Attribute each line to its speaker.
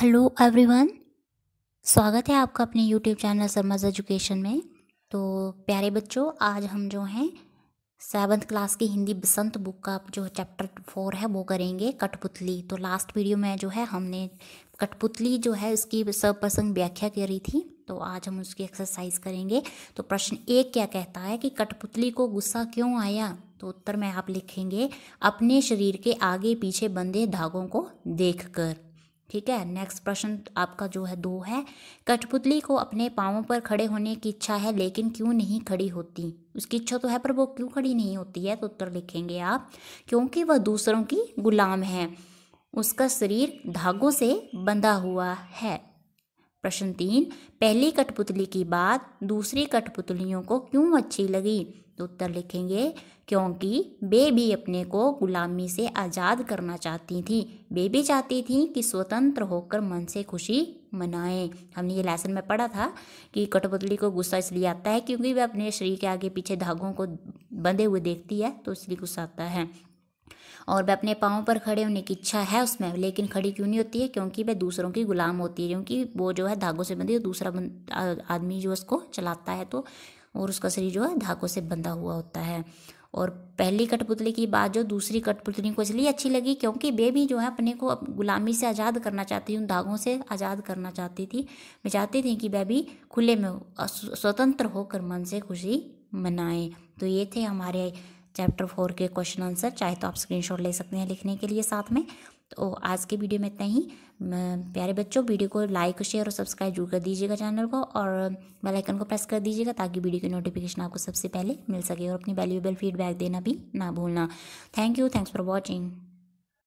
Speaker 1: hello everyone स्वागत है आपका अपने यूट्यूब चैनल सरमज एजुकेशन में तो प्यारे बच्चों आज हम जो हैं सेवन्थ क्लास की हिंदी बसंत बुक का जो चैप्टर फोर है वो करेंगे कठपुतली तो लास्ट वीडियो में जो है हमने कठपुतली जो है उसकी सप्रसंग व्याख्या करी थी तो आज हम उसकी एक्सरसाइज करेंगे तो प्रश्न एक क्या कहता है कि कठपुतली को गुस्सा क्यों आया तो उत्तर में आप लिखेंगे अपने शरीर के आगे पीछे बंधे धागों को देखकर ठीक है नेक्स्ट प्रश्न आपका जो है दो है कठपुतली को अपने पाँवों पर खड़े होने की इच्छा है लेकिन क्यों नहीं खड़ी होती उसकी इच्छा तो है पर वो क्यों खड़ी नहीं होती है तो उत्तर लिखेंगे आप क्योंकि वह दूसरों की गुलाम है उसका शरीर धागों से बंधा हुआ है प्रश्न तीन पहली कठपुतली की बात दूसरी कठपुतलियों को क्यों अच्छी लगी तो उत्तर लिखेंगे क्योंकि वे भी अपने को गुलामी से आज़ाद करना चाहती थी वे भी चाहती थी कि स्वतंत्र होकर मन से खुशी मनाएं हमने ये लेसन में पढ़ा था कि कठपुतली को गुस्सा इसलिए आता है क्योंकि वह अपने शरीर के आगे पीछे धागों को बंधे हुए देखती है तो इसलिए गुस्सा आता है और वह अपने पाँव पर खड़े होने की इच्छा है उसमें लेकिन खड़ी क्यों नहीं होती है क्योंकि वह दूसरों की गुलाम होती है क्योंकि वो जो है धागों से बंधी दूसरा आदमी जो उसको चलाता है तो और उसका शरीर जो है धागों से बंधा हुआ होता है और पहली कठपुतली की बात जो दूसरी कठपुतली को इसलिए अच्छी लगी क्योंकि वे भी जो है अपने को गुलामी से आज़ाद करना चाहती उन धागों से आज़ाद करना चाहती थी मैं चाहती थी कि वह भी खुले में स्वतंत्र होकर मन से खुशी मनाएं तो ये थे हमारे चैप्टर फोर के क्वेश्चन आंसर चाहे तो आप स्क्रीनशॉट ले सकते हैं लिखने के लिए साथ में तो आज के वीडियो में इतना ही प्यारे बच्चों वीडियो को लाइक शेयर और सब्सक्राइब जरूर कर दीजिएगा चैनल को और बेल आइकन को प्रेस कर दीजिएगा ताकि वीडियो की नोटिफिकेशन आपको सबसे पहले मिल सके और अपनी वैल्यूएबल फीडबैक देना भी ना भूलना thank you thanks for watching